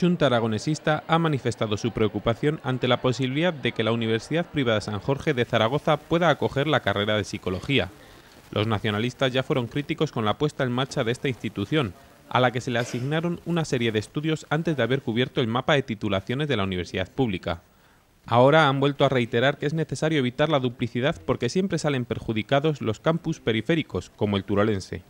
Junta Aragonesista ha manifestado su preocupación ante la posibilidad de que la Universidad Privada San Jorge de Zaragoza pueda acoger la carrera de psicología. Los nacionalistas ya fueron críticos con la puesta en marcha de esta institución, a la que se le asignaron una serie de estudios antes de haber cubierto el mapa de titulaciones de la universidad pública. Ahora han vuelto a reiterar que es necesario evitar la duplicidad porque siempre salen perjudicados los campus periféricos, como el Turalense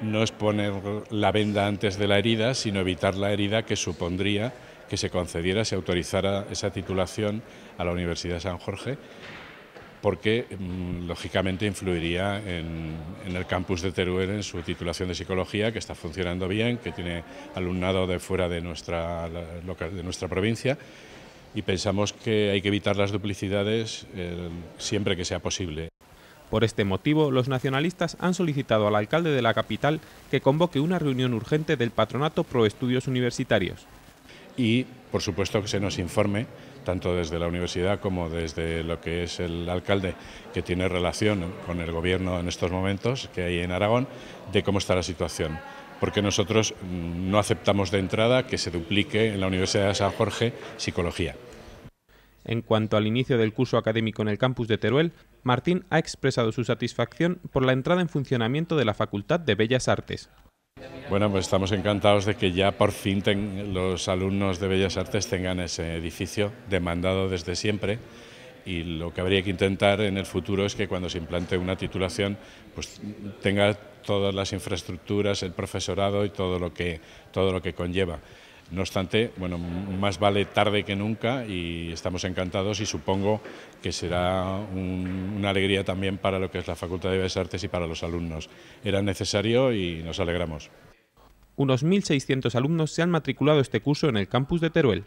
no es poner la venda antes de la herida, sino evitar la herida que supondría que se concediera, se autorizara esa titulación a la Universidad de San Jorge, porque mm, lógicamente influiría en, el campus de Teruel en su titulación de psicología, que está funcionando bien, que tiene alumnado de fuera de nuestra, de nuestra provincia. Y pensamos que hay que evitar las duplicidades eh, siempre que sea posible. Por este motivo, los nacionalistas han solicitado al alcalde de la capital que convoque una reunión urgente del Patronato Pro Estudios Universitarios. Y, por supuesto, que se nos informe, tanto desde la universidad como desde lo que es el alcalde, que tiene relación con el gobierno en estos momentos, que hay en Aragón, de cómo está la situación porque nosotros mm, no aceptamos de entrada que se duplique en la Universidad de San Jorge psicología. En cuanto al inicio del curso académico en el campus de Teruel, Martín ha expresado su satisfacción por la entrada en funcionamiento de la Facultad de Bellas Artes. Bueno, pues estamos encantados de que ya por fin los alumnos de Bellas Artes tengan ese edificio demandado desde siempre y lo que habría que intentar en el futuro es que cuando se implante una titulación pues tenga todas las infraestructuras, el profesorado y todo lo que, todo lo que conlleva. No obstante, bueno, más vale tarde que nunca y estamos encantados y supongo que será una alegría también para lo que es la Facultad de Bellas Artes y para los alumnos. Era necesario y nos alegramos. Unos 1.600 alumnos se han matriculado este curso en el campus de Teruel.